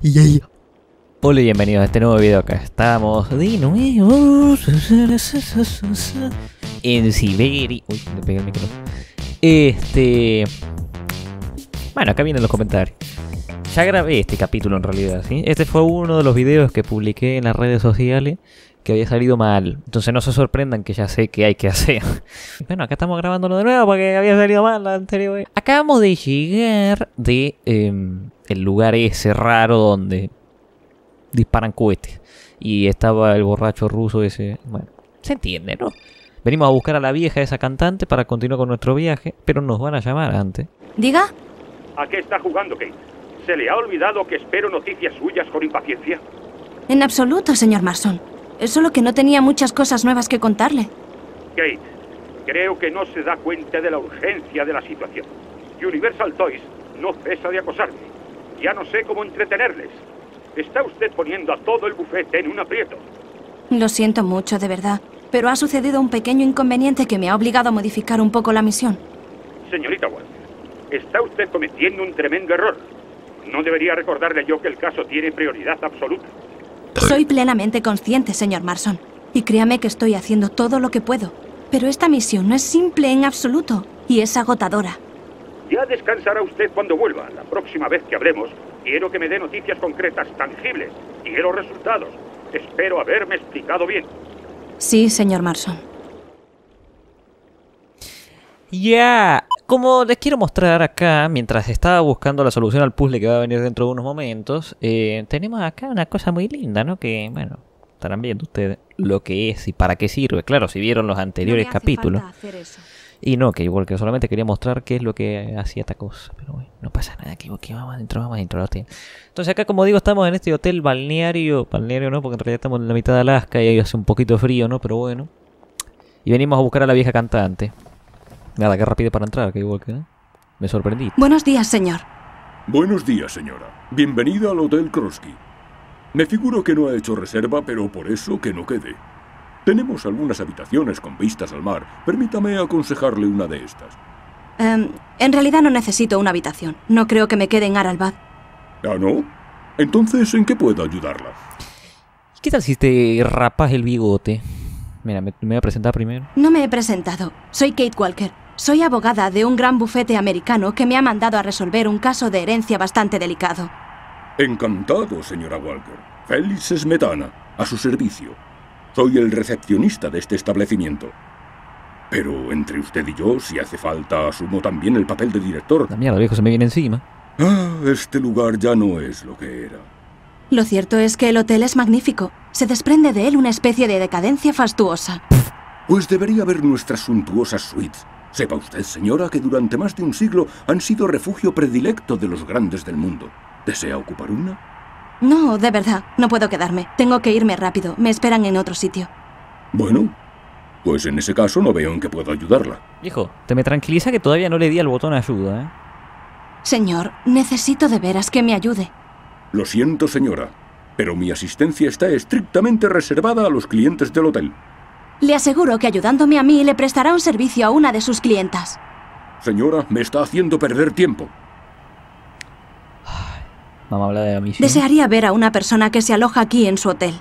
Y Hola y bienvenidos a este nuevo video. Acá estamos de nuevo en Siberia. Uy, le pegué el micrófono. Este. Bueno, acá vienen los comentarios. Ya grabé este capítulo en realidad, ¿sí? Este fue uno de los videos que publiqué en las redes sociales que había salido mal. Entonces no se sorprendan que ya sé qué hay que hacer. bueno, acá estamos grabándolo de nuevo porque había salido mal la anterior. Acabamos de llegar de... Em, el lugar ese raro donde disparan cohetes. Y estaba el borracho ruso ese. Bueno, se entiende, ¿no? Venimos a buscar a la vieja esa cantante para continuar con nuestro viaje, pero nos van a llamar antes. Diga. ¿A qué está jugando, Kate? ¿Se le ha olvidado que espero noticias suyas con impaciencia? En absoluto, señor Marson. Es solo que no tenía muchas cosas nuevas que contarle. Kate, creo que no se da cuenta de la urgencia de la situación. Universal Toys no cesa de acosarme. Ya no sé cómo entretenerles. Está usted poniendo a todo el bufete en un aprieto. Lo siento mucho, de verdad, pero ha sucedido un pequeño inconveniente que me ha obligado a modificar un poco la misión. Señorita Walker, está usted cometiendo un tremendo error. No debería recordarle yo que el caso tiene prioridad absoluta. Soy plenamente consciente, señor Marson, y créame que estoy haciendo todo lo que puedo. Pero esta misión no es simple en absoluto y es agotadora. Ya descansará usted cuando vuelva. La próxima vez que hablemos, quiero que me dé noticias concretas, tangibles. Quiero resultados. Espero haberme explicado bien. Sí, señor Marson. Ya. Como les quiero mostrar acá, mientras estaba buscando la solución al puzzle que va a venir dentro de unos momentos, eh, tenemos acá una cosa muy linda, ¿no? Que, bueno, estarán viendo ustedes lo que es y para qué sirve. Claro, si vieron los anteriores capítulos. Y no, que igual que solamente quería mostrar qué es lo que hacía esta cosa. Pero bueno, no pasa nada, que vamos adentro, vamos adentro. Entonces acá, como digo, estamos en este hotel balneario. Balneario no, porque en realidad estamos en la mitad de Alaska y ahí hace un poquito frío, ¿no? Pero bueno. Y venimos a buscar a la vieja cantante. Nada, que rápido para entrar, que igual que... ¿eh? Me sorprendí. Buenos días, señor. Buenos días, señora. Bienvenida al Hotel Krosky. Me figuro que no ha hecho reserva, pero por eso que no quede. Tenemos algunas habitaciones con vistas al mar. Permítame aconsejarle una de estas. Em, en realidad no necesito una habitación. No creo que me quede en Aralbad. ¿Ah, no? Entonces, ¿en qué puedo ayudarla? ¿Qué tal si te rapas el bigote? Mira, me, me voy a presentar primero. No me he presentado. Soy Kate Walker. Soy abogada de un gran bufete americano que me ha mandado a resolver un caso de herencia bastante delicado. Encantado, señora Walker. Félix Smetana, a su servicio. Soy el recepcionista de este establecimiento. Pero entre usted y yo, si hace falta, asumo también el papel de director. La mierda, viejo, se me viene encima. Ah, este lugar ya no es lo que era. Lo cierto es que el hotel es magnífico. Se desprende de él una especie de decadencia fastuosa. Pues debería ver nuestras suntuosas suites. Sepa usted, señora, que durante más de un siglo han sido refugio predilecto de los grandes del mundo. ¿Desea ocupar una? No, de verdad, no puedo quedarme. Tengo que irme rápido. Me esperan en otro sitio. Bueno, pues en ese caso no veo en qué puedo ayudarla. Hijo, te me tranquiliza que todavía no le di al botón ayuda, ¿eh? Señor, necesito de veras que me ayude. Lo siento, señora, pero mi asistencia está estrictamente reservada a los clientes del hotel. Le aseguro que ayudándome a mí le prestará un servicio a una de sus clientas. Señora, me está haciendo perder tiempo. Desearía ver a una persona que se aloja aquí en su hotel.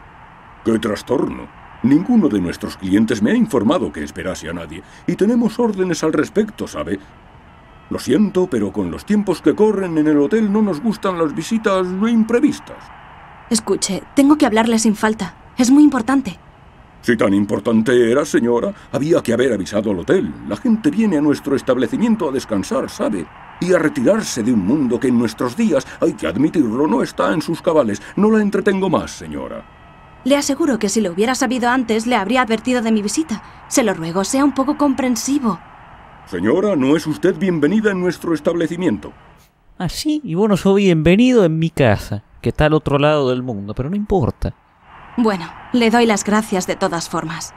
¡Qué trastorno! Ninguno de nuestros clientes me ha informado que esperase a nadie, y tenemos órdenes al respecto, ¿sabe? Lo siento, pero con los tiempos que corren en el hotel no nos gustan las visitas imprevistas. Escuche, tengo que hablarle sin falta. Es muy importante. Si tan importante era, señora, había que haber avisado al hotel. La gente viene a nuestro establecimiento a descansar, ¿sabe? Y a retirarse de un mundo que en nuestros días, hay que admitirlo, no está en sus cabales. No la entretengo más, señora. Le aseguro que si lo hubiera sabido antes, le habría advertido de mi visita. Se lo ruego, sea un poco comprensivo. Señora, no es usted bienvenida en nuestro establecimiento. Así, ah, sí, y bueno, soy bienvenido en mi casa, que está al otro lado del mundo, pero no importa. Bueno, le doy las gracias de todas formas.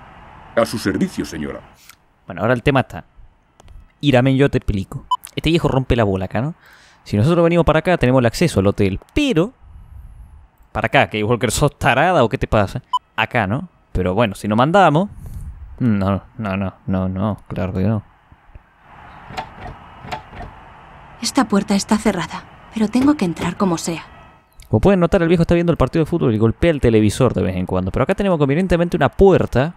A su servicio, señora. Bueno, ahora el tema está. Iramen, yo te explico. Este viejo rompe la bola acá, ¿no? Si nosotros venimos para acá, tenemos el acceso al hotel. Pero... Para acá, que Walker sos tarada o qué te pasa. Acá, ¿no? Pero bueno, si nos mandamos... No, no, no, no, no, claro que no. Esta puerta está cerrada, pero tengo que entrar como sea. Como pueden notar, el viejo está viendo el partido de fútbol y golpea el televisor de vez en cuando. Pero acá tenemos convenientemente una puerta,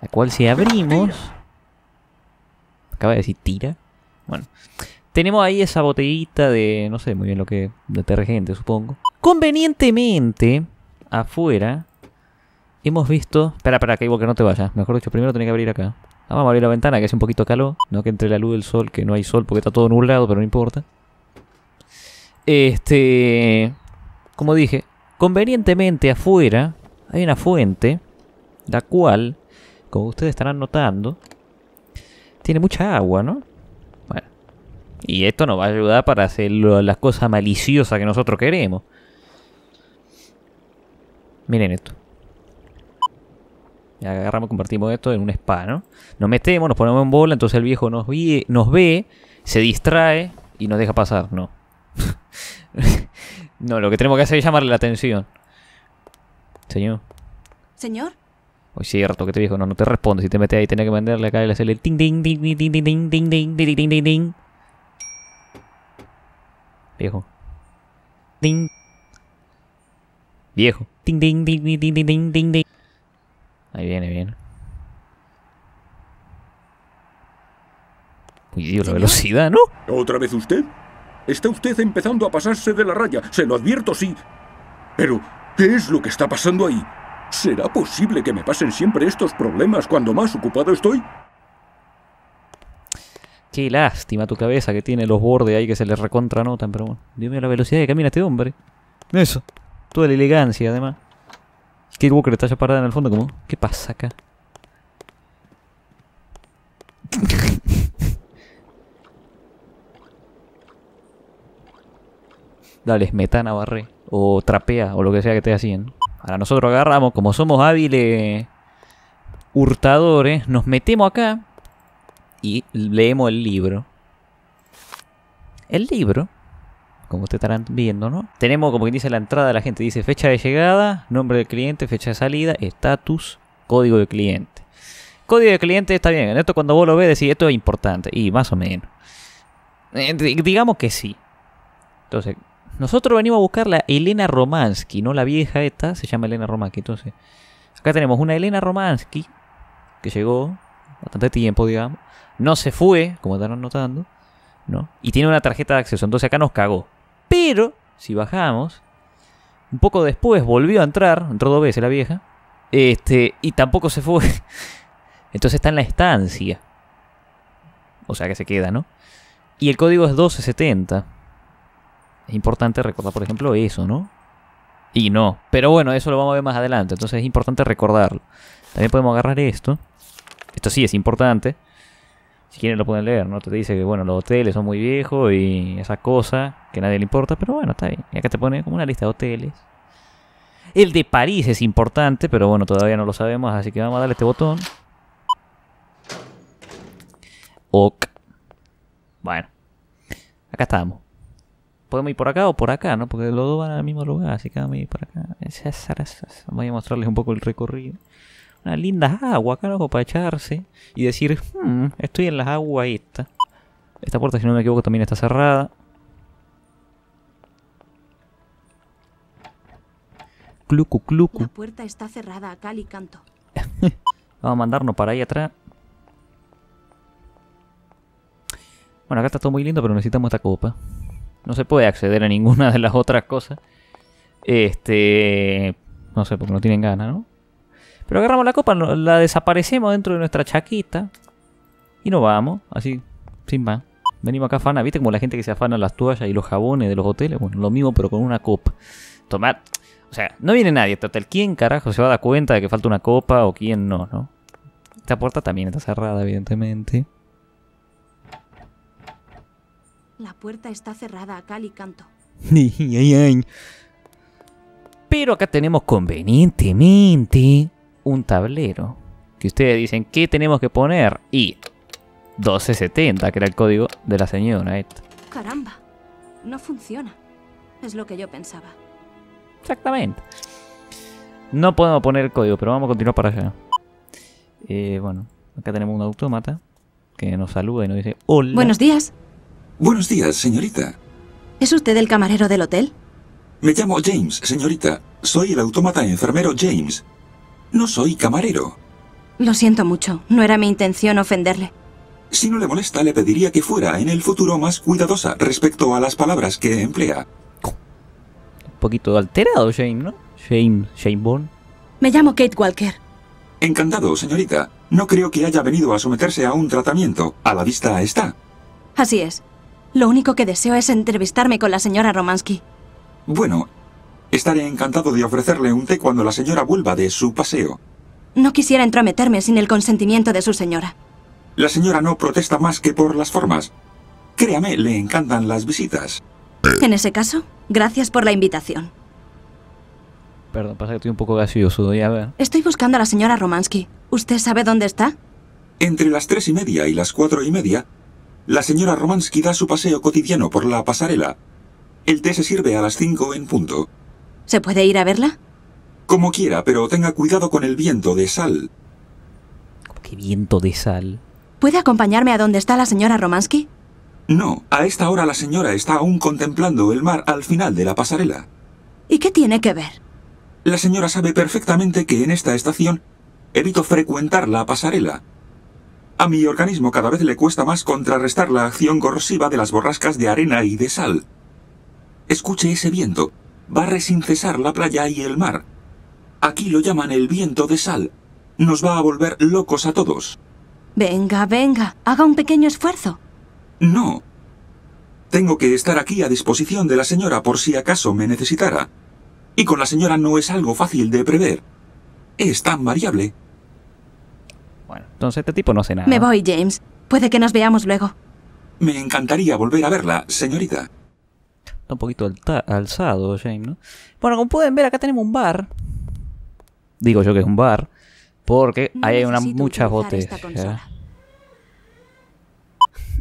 la cual si abrimos... Acaba de decir tira. Bueno, tenemos ahí esa botellita de, no sé muy bien lo que, detergente supongo. Convenientemente, afuera, hemos visto... Espera, espera, que igual que no te vayas. Mejor dicho, primero tenía que abrir acá. vamos a abrir la ventana, que hace un poquito calor. No que entre la luz del sol, que no hay sol porque está todo nublado, pero no importa. Este como dije, convenientemente afuera hay una fuente, la cual, como ustedes estarán notando, tiene mucha agua, ¿no? Bueno, y esto nos va a ayudar para hacer las cosas maliciosas que nosotros queremos. Miren esto. Ya agarramos, convertimos esto en un spa, ¿no? Nos metemos, nos ponemos en bola, entonces el viejo nos, nos ve, se distrae y nos deja pasar. No. No, lo que tenemos que hacer es llamarle la atención. Señor. Señor. Oye, cierto, que te dijo, no, no te responde. Si te metes ahí, tenés que venderle acá y le hacerle el ting, ding, ding, ding, ding, ding, ding, ding, ding, ding Viejo. Ding. Viejo. Ding, ding, ding, ding, ding, ding, ding, Ahí viene, viene. Uy, Dios, la velocidad, ¿no? ¿Otra vez usted? Está usted empezando a pasarse de la raya, se lo advierto, sí. Pero, ¿qué es lo que está pasando ahí? ¿Será posible que me pasen siempre estos problemas cuando más ocupado estoy? Qué lástima tu cabeza que tiene los bordes ahí que se le recontranotan, pero bueno. Dime la velocidad que camina este hombre. Eso. Toda la elegancia, además. que está ya parada en el fondo, como, ¿qué pasa acá? dale, metana barré, o trapea, o lo que sea que te haciendo. Ahora nosotros agarramos, como somos hábiles hurtadores, nos metemos acá y leemos el libro. El libro, como ustedes estarán viendo, ¿no? Tenemos, como que dice, la entrada, de la gente dice fecha de llegada, nombre del cliente, fecha de salida, estatus, código de cliente. Código de cliente está bien, esto cuando vos lo ves decís, esto es importante, y más o menos. Eh, digamos que sí. Entonces, nosotros venimos a buscar la Elena Romansky, no la vieja esta, se llama Elena Romansky. Entonces, acá tenemos una Elena Romansky que llegó bastante tiempo, digamos. No se fue, como están notando, ¿no? Y tiene una tarjeta de acceso, entonces acá nos cagó. Pero, si bajamos, un poco después volvió a entrar, entró dos veces la vieja, este, y tampoco se fue. Entonces está en la estancia. O sea que se queda, ¿no? Y el código es 1270. Es importante recordar, por ejemplo, eso, ¿no? Y no. Pero bueno, eso lo vamos a ver más adelante. Entonces es importante recordarlo. También podemos agarrar esto. Esto sí es importante. Si quieren lo pueden leer, ¿no? Te dice que, bueno, los hoteles son muy viejos y esa cosa que nadie le importa. Pero bueno, está bien. Y acá te pone como una lista de hoteles. El de París es importante, pero bueno, todavía no lo sabemos. Así que vamos a darle este botón. Ok. Bueno. Acá estamos podemos ir por acá o por acá, ¿no? Porque los dos van al mismo lugar, así que vamos a ir por acá. Voy a mostrarles un poco el recorrido. linda agua acá carajo, para echarse y decir, hmm, estoy en las aguas esta. Esta puerta, si no me equivoco, también está cerrada. Clucu, clucu. La puerta está cerrada acá y canto. Vamos a mandarnos para ahí atrás. Bueno, acá está todo muy lindo, pero necesitamos esta copa. No se puede acceder a ninguna de las otras cosas. Este. No sé, porque no tienen ganas, ¿no? Pero agarramos la copa, la desaparecemos dentro de nuestra chaquita. Y nos vamos, así, sin más. Venimos acá afana, ¿viste? Como la gente que se afana las toallas y los jabones de los hoteles. Bueno, lo mismo, pero con una copa. Tomad. O sea, no viene nadie este hotel. ¿Quién carajo se va a dar cuenta de que falta una copa o quién no, no? Esta puerta también está cerrada, evidentemente. La puerta está cerrada a cal y canto. Pero acá tenemos convenientemente un tablero. Que ustedes dicen, ¿qué tenemos que poner? Y 1270, que era el código de la señora. Caramba, no funciona. Es lo que yo pensaba. Exactamente. No podemos poner el código, pero vamos a continuar para allá. Eh, bueno, acá tenemos un autómata que nos saluda y nos dice, hola. Buenos días. Buenos días, señorita. ¿Es usted el camarero del hotel? Me llamo James, señorita. Soy el autómata enfermero James. No soy camarero. Lo siento mucho. No era mi intención ofenderle. Si no le molesta, le pediría que fuera en el futuro más cuidadosa respecto a las palabras que emplea. Un poquito alterado, James, ¿no? James, James Bond. Me llamo Kate Walker. Encantado, señorita. No creo que haya venido a someterse a un tratamiento. A la vista está. Así es. Lo único que deseo es entrevistarme con la señora Romansky. Bueno, estaré encantado de ofrecerle un té cuando la señora vuelva de su paseo. No quisiera entrometerme sin el consentimiento de su señora. La señora no protesta más que por las formas. Créame, le encantan las visitas. En ese caso, gracias por la invitación. Perdón, pasa que estoy un poco gaseoso, ya ver. Estoy buscando a la señora Romansky. ¿Usted sabe dónde está? Entre las tres y media y las cuatro y media la señora Romansky da su paseo cotidiano por la pasarela. El té se sirve a las cinco en punto. ¿Se puede ir a verla? Como quiera, pero tenga cuidado con el viento de sal. ¿Qué viento de sal? ¿Puede acompañarme a donde está la señora Romansky? No, a esta hora la señora está aún contemplando el mar al final de la pasarela. ¿Y qué tiene que ver? La señora sabe perfectamente que en esta estación evito frecuentar la pasarela. A mi organismo cada vez le cuesta más contrarrestar la acción corrosiva de las borrascas de arena y de sal. Escuche ese viento. Barre sin cesar la playa y el mar. Aquí lo llaman el viento de sal. Nos va a volver locos a todos. Venga, venga, haga un pequeño esfuerzo. No. Tengo que estar aquí a disposición de la señora por si acaso me necesitara. Y con la señora no es algo fácil de prever. Es tan variable entonces este tipo no hace nada. Me voy, James. Puede que nos veamos luego. Me encantaría volver a verla, señorita. Está un poquito alzado, James, ¿no? Bueno, como pueden ver, acá tenemos un bar. Digo yo que es un bar. Porque hay una muchas botellas.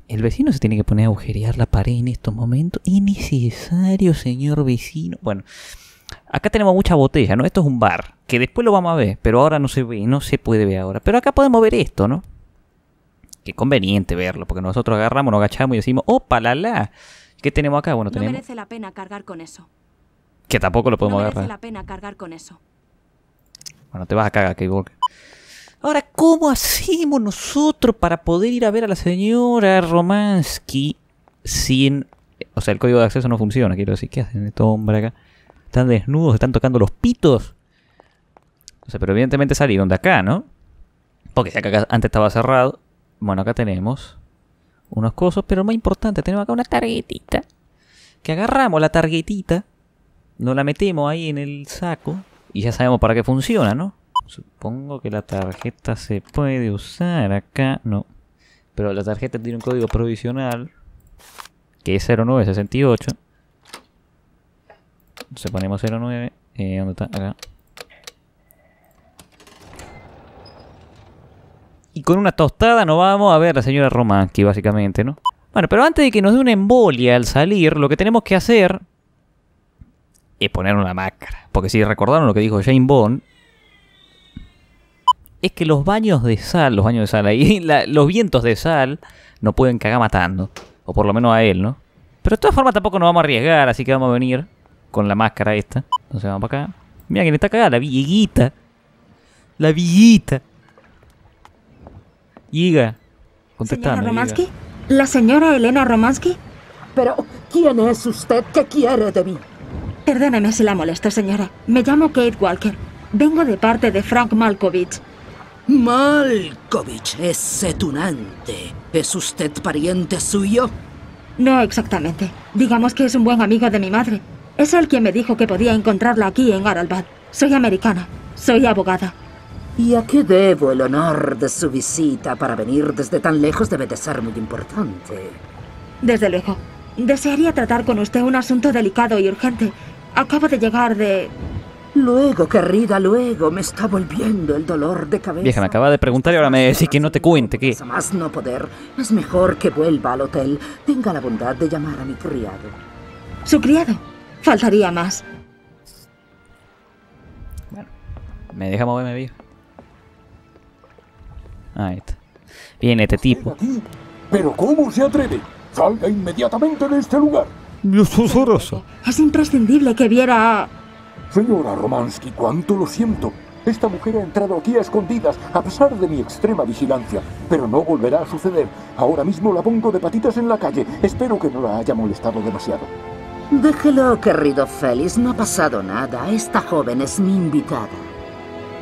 El vecino se tiene que poner a agujerear la pared en estos momentos. Innecesario, señor vecino. Bueno, Acá tenemos mucha botella, ¿no? Esto es un bar, que después lo vamos a ver, pero ahora no se no se puede ver ahora. Pero acá podemos ver esto, ¿no? Qué conveniente verlo, porque nosotros agarramos, nos agachamos y decimos, ¡opa, la la! ¿Qué tenemos acá? Bueno, tenemos... merece la pena cargar con eso. Que tampoco lo podemos no la pena cargar con eso. Bueno, te vas a cagar, Keyboard. Ahora, ¿cómo hacemos nosotros para poder ir a ver a la señora Romansky sin... O sea, el código de acceso no funciona, quiero decir. ¿Qué hacen este hombre acá? Están desnudos, están tocando los pitos. O sea, pero evidentemente salieron de acá, ¿no? Porque si acá antes estaba cerrado. Bueno, acá tenemos unos cosas, pero lo más importante, tenemos acá una tarjetita. Que agarramos la tarjetita, nos la metemos ahí en el saco y ya sabemos para qué funciona, ¿no? Supongo que la tarjeta se puede usar acá, no. Pero la tarjeta tiene un código provisional que es 0968 se ponemos 09. Eh, ¿Dónde está? Acá. Y con una tostada nos vamos a ver A la señora Romansky, básicamente, ¿no? Bueno, pero antes de que nos dé una embolia al salir, lo que tenemos que hacer es poner una máscara. Porque si recordaron lo que dijo Jane Bond, es que los baños de sal, los baños de sal ahí, los vientos de sal no pueden cagar matando. O por lo menos a él, ¿no? Pero de todas formas tampoco nos vamos a arriesgar, así que vamos a venir con la máscara esta. Entonces vamos para acá. Mira quién está cagada, la viejita... La villita. Yiga. Contestame. ¿Señora Romansky? ¿La señora Elena Romansky? Pero, ¿quién es usted? ¿Qué quiere de mí? ...perdóneme si la molesto, señora. Me llamo Kate Walker. Vengo de parte de Frank Malkovich. Malkovich, ese tunante. ¿Es usted pariente suyo? No exactamente. Digamos que es un buen amigo de mi madre. Es él quien me dijo que podía encontrarla aquí en Aralbad. Soy americana. Soy abogada. ¿Y a qué debo el honor de su visita para venir desde tan lejos? Debe de ser muy importante. Desde luego. Desearía tratar con usted un asunto delicado y urgente. Acabo de llegar de... Luego, querida, luego. Me está volviendo el dolor de cabeza. Vieja, me acaba de preguntar y ahora me dice que no te cuente, ¿qué? Más no poder. Es mejor que vuelva al hotel. Tenga la bondad de llamar a mi criado. ¿Su criado? Faltaría más. Bueno, me deja moverme bien. Ahí está. Viene este tipo. ¿Pero cómo se atreve? Salga inmediatamente de este lugar. Dios susurros. Es imprescindible que viera... Señora Romansky, cuánto lo siento. Esta mujer ha entrado aquí a escondidas, a pesar de mi extrema vigilancia. Pero no volverá a suceder. Ahora mismo la pongo de patitas en la calle. Espero que no la haya molestado demasiado. Déjelo, querido Félix. No ha pasado nada. Esta joven es mi invitada.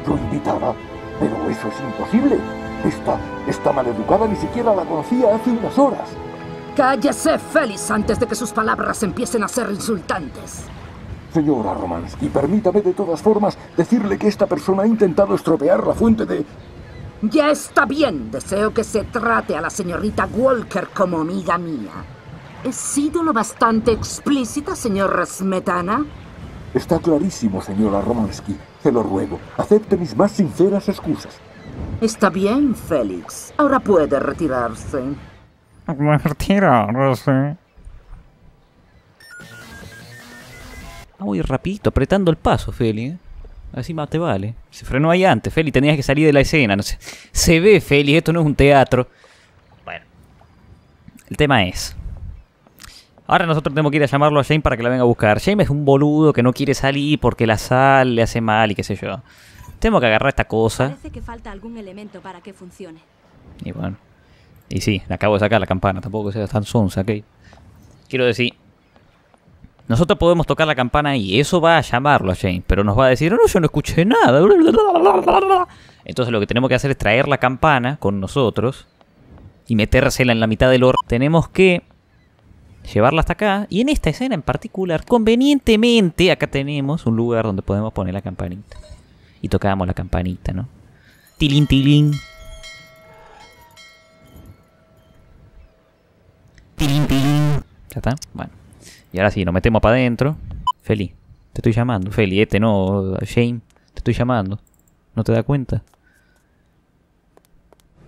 ¿Tu invitada? Pero eso es imposible. Esta, esta maleducada ni siquiera la conocía hace unas horas. Cállese, Félix, antes de que sus palabras empiecen a ser insultantes. Señora Romansky, permítame de todas formas decirle que esta persona ha intentado estropear la fuente de... Ya está bien. Deseo que se trate a la señorita Walker como amiga mía. Es sido bastante explícita, señor Smetana Está clarísimo, señora Romansky. Se lo ruego. Acepte mis más sinceras excusas. Está bien, Félix. Ahora puede retirarse. Me retirarse. Ah, voy rapidito, apretando el paso, Feli. ¿eh? Así más te vale. Se frenó ahí antes, Feli. Tenías que salir de la escena. No sé. Se ve, Feli. Esto no es un teatro. Bueno. El tema es... Ahora nosotros tenemos que ir a llamarlo a Shane para que la venga a buscar. Shane es un boludo que no quiere salir porque la sal le hace mal y qué sé yo. Tenemos que agarrar esta cosa. falta algún elemento para que funcione. Y bueno. Y sí, acabo de sacar la campana. Tampoco sea tan sonsa, ¿ok? Quiero decir... Nosotros podemos tocar la campana y eso va a llamarlo a Shane. Pero nos va a decir, oh, no, yo no escuché nada. Entonces lo que tenemos que hacer es traer la campana con nosotros. Y metérsela en la mitad del oro. Tenemos que llevarla hasta acá. Y en esta escena en particular, convenientemente acá tenemos un lugar donde podemos poner la campanita. Y tocamos la campanita, ¿no? Tilín, tilín. ¿Ya está? Bueno. Y ahora sí, nos metemos para adentro. Feli, te estoy llamando. Feli, este no, Shane. te estoy llamando. ¿No te da cuenta?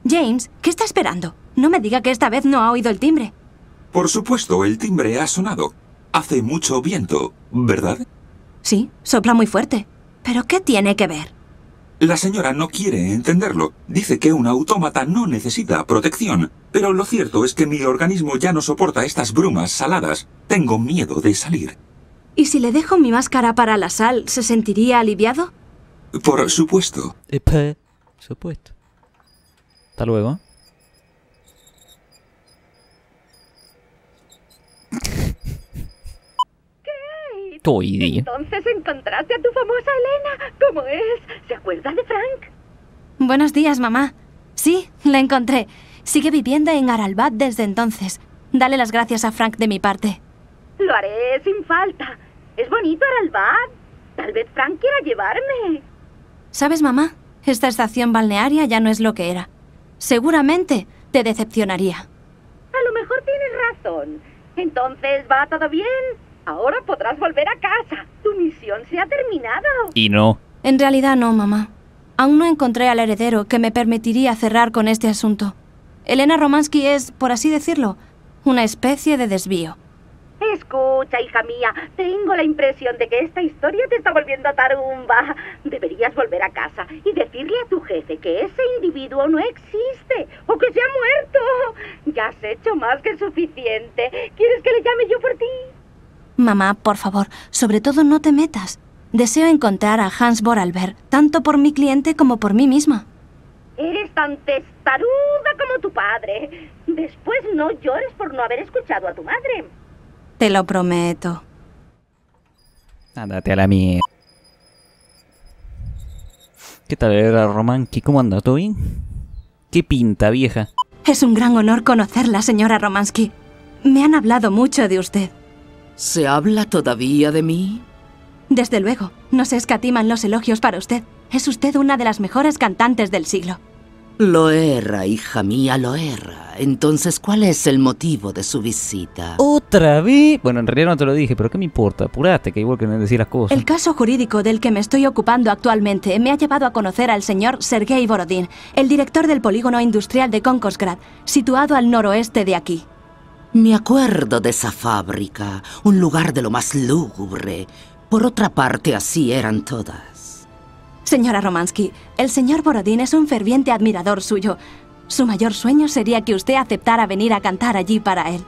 James, ¿qué está esperando? No me diga que esta vez no ha oído el timbre. Por supuesto, el timbre ha sonado. Hace mucho viento, ¿verdad? Sí, sopla muy fuerte. ¿Pero qué tiene que ver? La señora no quiere entenderlo. Dice que un autómata no necesita protección. Pero lo cierto es que mi organismo ya no soporta estas brumas saladas. Tengo miedo de salir. ¿Y si le dejo mi máscara para la sal, se sentiría aliviado? Por supuesto. Eh, Por supuesto. Hasta luego. Entonces encontraste a tu famosa Elena. ¿Cómo es? ¿Se acuerda de Frank? Buenos días, mamá. Sí, la encontré. Sigue viviendo en Aralbat desde entonces. Dale las gracias a Frank de mi parte. Lo haré sin falta. Es bonito Aralbat. Tal vez Frank quiera llevarme. ¿Sabes, mamá? Esta estación balnearia ya no es lo que era. Seguramente te decepcionaría. A lo mejor tienes razón. Entonces, ¿va todo bien? Ahora podrás volver a casa. Tu misión se ha terminado. Y no. En realidad no, mamá. Aún no encontré al heredero que me permitiría cerrar con este asunto. Elena Romansky es, por así decirlo, una especie de desvío. Escucha, hija mía, tengo la impresión de que esta historia te está volviendo a tarumba. Deberías volver a casa y decirle a tu jefe que ese individuo no existe o que se ha muerto. Ya has hecho más que suficiente. ¿Quieres que le llame yo por ti? Mamá, por favor, sobre todo no te metas. Deseo encontrar a Hans Boralberg, tanto por mi cliente como por mí misma. Eres tan testaruda como tu padre. Después no llores por no haber escuchado a tu madre. Te lo prometo. Ándate a la mierda. ¿Qué tal era Román? ¿Cómo anda? ¿Todo bien? ¿Qué pinta, vieja? Es un gran honor conocerla, señora Romansky. Me han hablado mucho de usted. ¿Se habla todavía de mí? Desde luego, no se escatiman los elogios para usted. Es usted una de las mejores cantantes del siglo. Lo era, hija mía, lo era. Entonces, ¿cuál es el motivo de su visita? ¿Otra vez? Bueno, en realidad no te lo dije, pero ¿qué me importa? apúrate que igual que no decir las cosas. El caso jurídico del que me estoy ocupando actualmente me ha llevado a conocer al señor Sergei Borodín, el director del polígono industrial de Konkosgrad, situado al noroeste de aquí. Me acuerdo de esa fábrica, un lugar de lo más lúgubre. Por otra parte, así eran todas. Señora Romansky, el señor Borodín es un ferviente admirador suyo. Su mayor sueño sería que usted aceptara venir a cantar allí para él.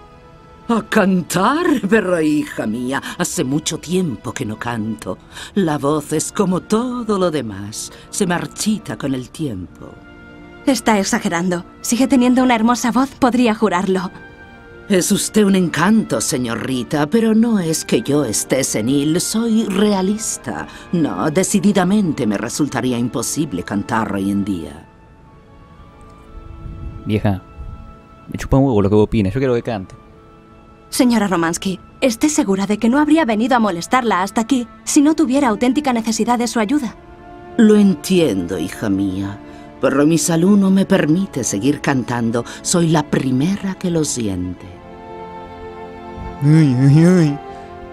¿A cantar, perra hija mía? Hace mucho tiempo que no canto. La voz es como todo lo demás. Se marchita con el tiempo. Está exagerando. Sigue teniendo una hermosa voz, podría jurarlo. Es usted un encanto, señorita, pero no es que yo esté senil, soy realista. No, decididamente me resultaría imposible cantar hoy en día. Vieja, me chupa un huevo lo que opines. yo quiero que cante. Señora Romansky, esté segura de que no habría venido a molestarla hasta aquí si no tuviera auténtica necesidad de su ayuda. Lo entiendo, hija mía pero mi salud no me permite seguir cantando. Soy la primera que lo siente.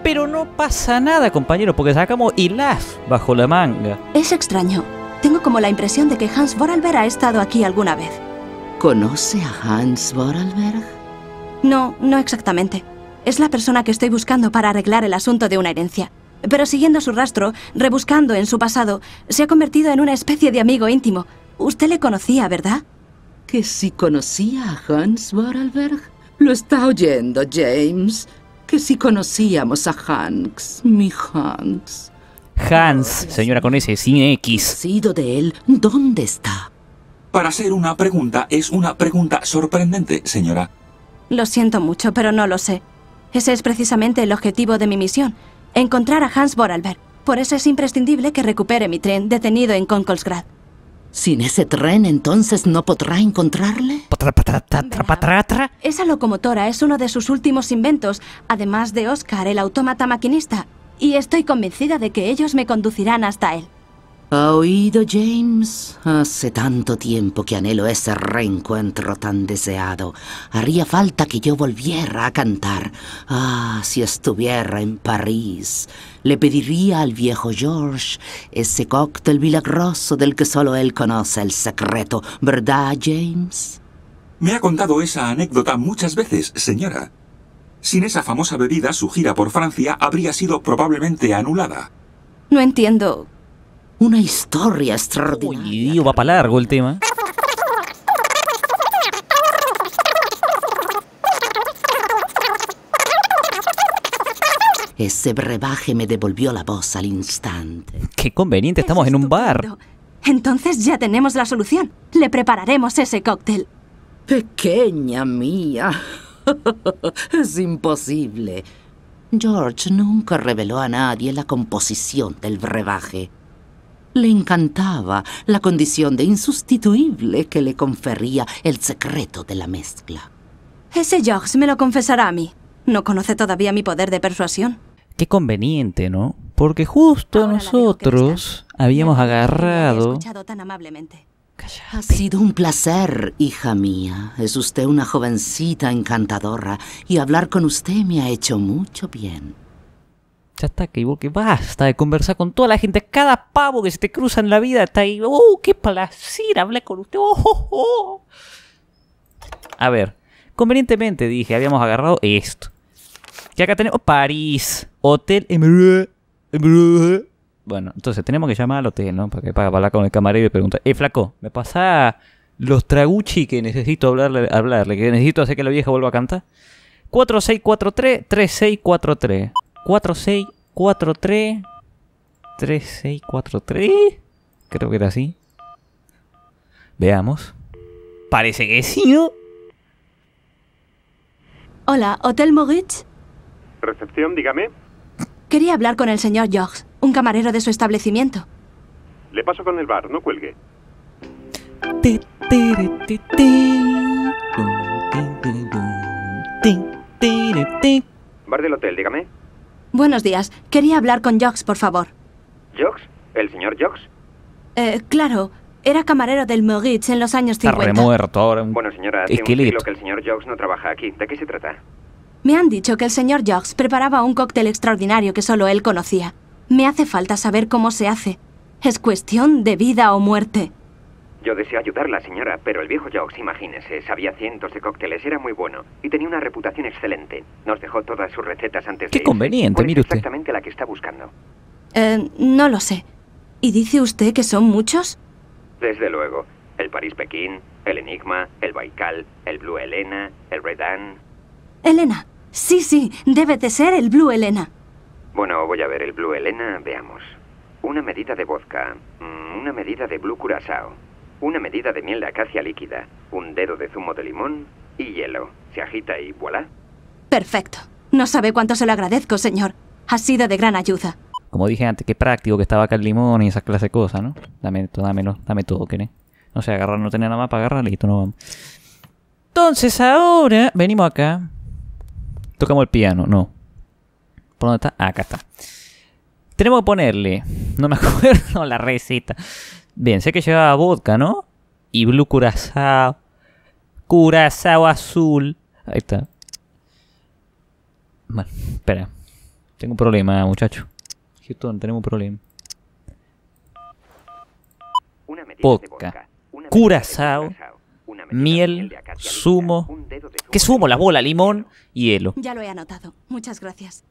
Pero no pasa nada, compañero... porque sacamos ilaf bajo la manga. Es extraño. Tengo como la impresión de que Hans Vorarlberg ha estado aquí alguna vez. ¿Conoce a Hans Vorarlberg? No, no exactamente. Es la persona que estoy buscando para arreglar el asunto de una herencia. Pero siguiendo su rastro, rebuscando en su pasado, se ha convertido en una especie de amigo íntimo. Usted le conocía, ¿verdad? ¿Que si conocía a Hans Vorarlberg? Lo está oyendo, James. Que si conocíamos a Hans? mi Hans. Hans, señora con ese sin X. Sido de él, ¿dónde está? Para hacer una pregunta, es una pregunta sorprendente, señora. Lo siento mucho, pero no lo sé. Ese es precisamente el objetivo de mi misión, encontrar a Hans Vorarlberg. Por eso es imprescindible que recupere mi tren detenido en Konkolsgrad. Sin ese tren, entonces no podrá encontrarle. Esa locomotora es uno de sus últimos inventos, además de Oscar, el autómata maquinista. Y estoy convencida de que ellos me conducirán hasta él. ¿Ha oído, James? Hace tanto tiempo que anhelo ese reencuentro tan deseado. Haría falta que yo volviera a cantar. Ah, si estuviera en París, le pediría al viejo George ese cóctel milagroso del que solo él conoce el secreto. ¿Verdad, James? Me ha contado esa anécdota muchas veces, señora. Sin esa famosa bebida, su gira por Francia habría sido probablemente anulada. No entiendo. Una historia extraordinaria. Uy, va para largo el tema. Ese brebaje me devolvió la voz al instante. Qué conveniente, estamos en un bar. Entonces ya tenemos la solución. Le prepararemos ese cóctel. Pequeña mía. es imposible. George nunca reveló a nadie la composición del brebaje. Le encantaba la condición de insustituible que le confería el secreto de la mezcla. Ese Jox me lo confesará a mí. No conoce todavía mi poder de persuasión. Qué conveniente, ¿no? Porque justo nosotros habíamos agarrado... Ha sido un placer, hija mía. Es usted una jovencita encantadora y hablar con usted me ha hecho mucho bien ya está, que que basta de conversar con toda la gente, cada pavo que se te cruza en la vida está ahí, ¡oh, qué placer hablar con usted! Oh, oh, oh, A ver, convenientemente dije, habíamos agarrado esto. Que acá tenemos París, Hotel Bueno, entonces tenemos que llamar al hotel, ¿no? Para que para hablar con el camarero y preguntar, eh, flaco, ¿me pasa los traguchi que necesito hablarle, hablarle, que necesito hacer que la vieja vuelva a cantar? 4643-3643. 4643 3643. Creo que era así. Veamos. Parece que sí, Hola, Hotel Moritz. Recepción, dígame. Quería hablar con el señor Jorge, un camarero de su establecimiento. Le paso con el bar, no cuelgue. Bar del hotel, dígame. Buenos días. Quería hablar con Jox, por favor. ¿Jox? ¿El señor Jox? Eh, claro. Era camarero del Moritz en los años 50. Está remuerto ahora. Bueno, señora, hace un siglo que el señor Jox no trabaja aquí. ¿De qué se trata? Me han dicho que el señor Jox preparaba un cóctel extraordinario que solo él conocía. Me hace falta saber cómo se hace. Es cuestión de vida o muerte. Yo deseé ayudarla, señora, pero el viejo Jox, imagínese, sabía cientos de cócteles, era muy bueno y tenía una reputación excelente. Nos dejó todas sus recetas antes de... Qué conveniente, pues exactamente la que está buscando? Eh, no lo sé. ¿Y dice usted que son muchos? Desde luego. El París-Pekín, el Enigma, el Baikal, el Blue Elena, el Redan... Elena. Sí, sí, debe de ser el Blue Elena. Bueno, voy a ver el Blue Elena, veamos. Una medida de vodka, mm, una medida de Blue Curaçao una medida de miel de acacia líquida, un dedo de zumo de limón y hielo. Se agita y voilà. Perfecto. No sabe cuánto se lo agradezco, señor. Ha sido de gran ayuda. Como dije antes, qué práctico que estaba acá el limón y esas clase de cosas, ¿no? Dame, dámelo, dame todo, ¿querés? No sé, agarrar, no tener nada más para agarrar, listo, no vamos. Entonces ahora venimos acá. Tocamos el piano, no. ¿Por dónde está? acá está. Tenemos que ponerle, no me acuerdo la receta. Bien, sé que llevaba vodka, ¿no? Y blue curazao. Curazao azul. Ahí está. Bueno, espera. Tengo un problema, muchacho. Houston, tenemos un problema. Vodka. Curazao. Miel, zumo. ¿Qué zumo? La bola, limón y hielo. Ya lo he anotado. Muchas gracias.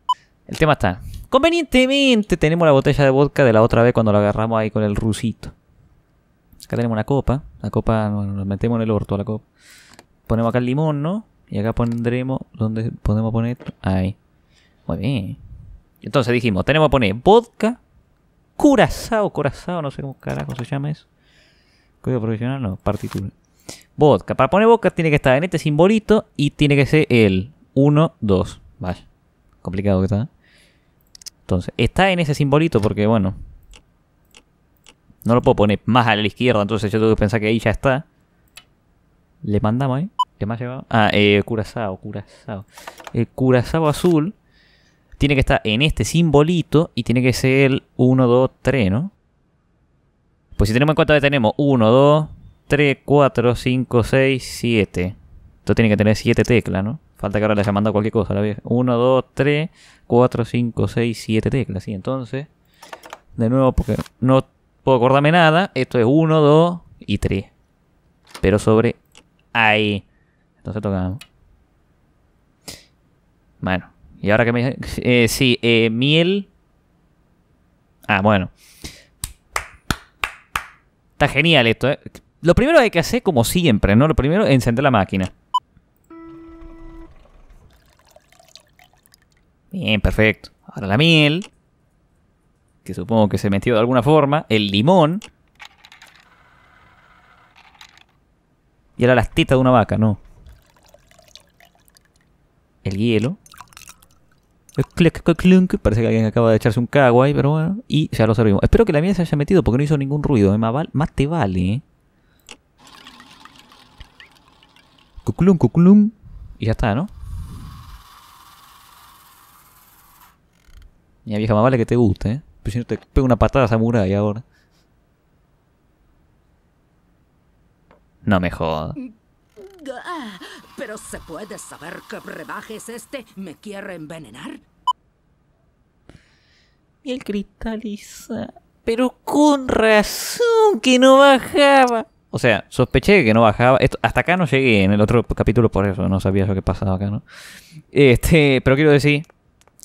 El tema está. Convenientemente tenemos la botella de vodka de la otra vez cuando la agarramos ahí con el rusito. Acá tenemos una copa. La copa nos metemos en el orto la copa. Ponemos acá el limón, ¿no? Y acá pondremos ¿dónde podemos poner Ahí. Muy bien. Entonces dijimos, tenemos que poner vodka, curazao, curazao, no sé cómo carajo se llama eso. Código profesional, no, partitura. Vodka. Para poner vodka tiene que estar en este simbolito y tiene que ser el 1, 2. Vaya. Complicado que está. Entonces, está en ese simbolito porque, bueno, no lo puedo poner más a la izquierda, entonces yo tengo que pensar que ahí ya está. Le mandamos, ahí? ¿Qué más llevado? Ah, eh, curazao, curazao. El curazao azul tiene que estar en este simbolito y tiene que ser el 1, 2, 3, ¿no? Pues si tenemos en cuenta que tenemos 1, 2, 3, 4, 5, 6, 7. Esto tiene que tener 7 teclas, ¿no? Falta que ahora le haya mandado cualquier cosa, la vez. 1, 2, 3, 4, 5, 6, 7 teclas. Y entonces, de nuevo, porque no puedo acordarme nada, esto es 1, 2 y 3. Pero sobre ahí. Entonces tocamos. Bueno, y ahora que me... Eh, sí, eh, miel... Ah, bueno. Está genial esto, ¿eh? Lo primero hay que hacer, como siempre, ¿no? Lo primero es encender la máquina. Bien, perfecto. Ahora la miel, que supongo que se metió de alguna forma. El limón. Y ahora las tetas de una vaca, no. El hielo. Parece que alguien acaba de echarse un ahí pero bueno. Y ya lo servimos. Espero que la miel se haya metido porque no hizo ningún ruido. ¿eh? Más, te vale. ¿eh? Cuclun cuclum. Y ya está, ¿no? ya vieja mamá vale que te guste, ¿eh? Pero si no te pego una patada Samurai ahora. No me jodas. Ah, pero se puede saber que rebajes este me quiere envenenar. y Miel cristaliza. Pero con razón que no bajaba. O sea, sospeché que no bajaba. hasta acá no llegué en el otro capítulo por eso. No sabía yo qué pasaba acá, ¿no? Este, pero quiero decir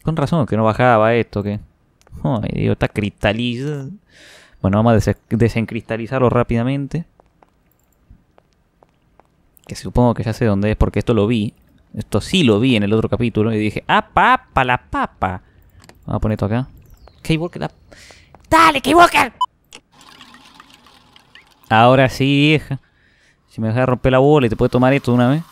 con razón, que no bajaba esto, que... Ay, digo, está cristalizado. Bueno, vamos a desencristalizarlo rápidamente. Que supongo que ya sé dónde es porque esto lo vi. Esto sí lo vi en el otro capítulo y dije, ¡ah, papa, la papa! Vamos a poner esto acá. Keywalker, la... ¡Dale, Keywalker! Ahora sí, vieja. Si me dejas romper la bola y te puedes tomar esto una vez.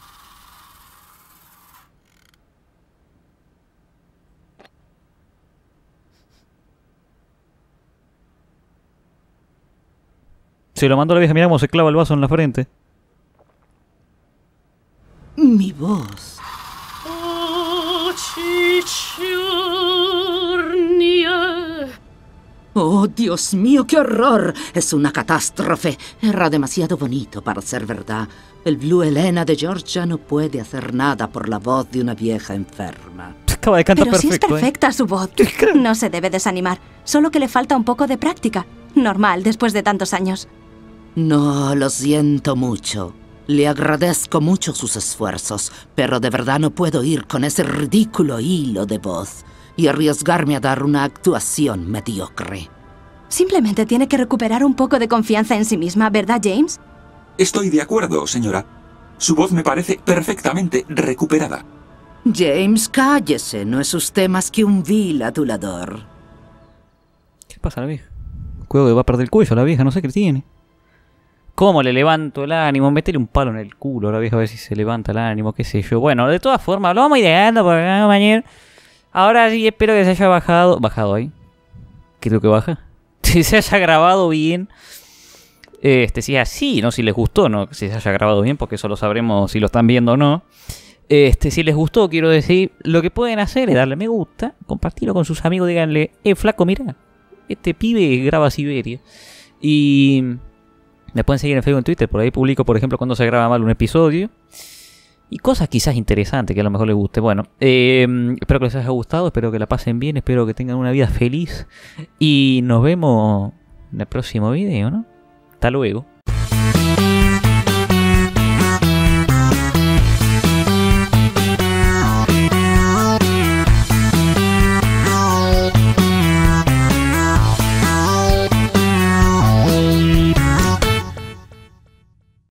Si lo mando a la vieja, miramos. se clava el vaso en la frente. Mi voz. Oh, oh Dios mío, qué horror. Es una catástrofe. Era demasiado bonito para ser verdad. El Blue Elena de Georgia no puede hacer nada por la voz de una vieja enferma. Acaba de cantar Pero sí es ¿eh? perfecta su voz. No se debe desanimar. Solo que le falta un poco de práctica. Normal, después de tantos años. No, lo siento mucho. Le agradezco mucho sus esfuerzos, pero de verdad no puedo ir con ese ridículo hilo de voz y arriesgarme a dar una actuación mediocre. Simplemente tiene que recuperar un poco de confianza en sí misma, ¿verdad, James? Estoy de acuerdo, señora. Su voz me parece perfectamente recuperada. James, cállese. No es usted más que un vil adulador. ¿Qué pasa, la vieja? Cuidado que va a perder el cuello, la vieja. No sé qué tiene. ¿Cómo le levanto el ánimo? meterle un palo en el culo Ahora viejo a ver si se levanta el ánimo, qué sé yo. Bueno, de todas formas, lo vamos ideando por acá, mañana. Ahora sí espero que se haya bajado. ¿Bajado ahí? ¿Qué lo que baja? Si se haya grabado bien. Este, si es así, no si les gustó, no si se haya grabado bien, porque eso lo sabremos si lo están viendo o no. Este, si les gustó, quiero decir, lo que pueden hacer es darle me gusta, compartirlo con sus amigos, díganle, eh, flaco, mira, este pibe graba Siberia. Y me pueden seguir en Facebook, en Twitter, por ahí publico, por ejemplo, cuando se graba mal un episodio. Y cosas quizás interesantes que a lo mejor les guste. Bueno, eh, espero que les haya gustado, espero que la pasen bien, espero que tengan una vida feliz. Y nos vemos en el próximo video, ¿no? Hasta luego.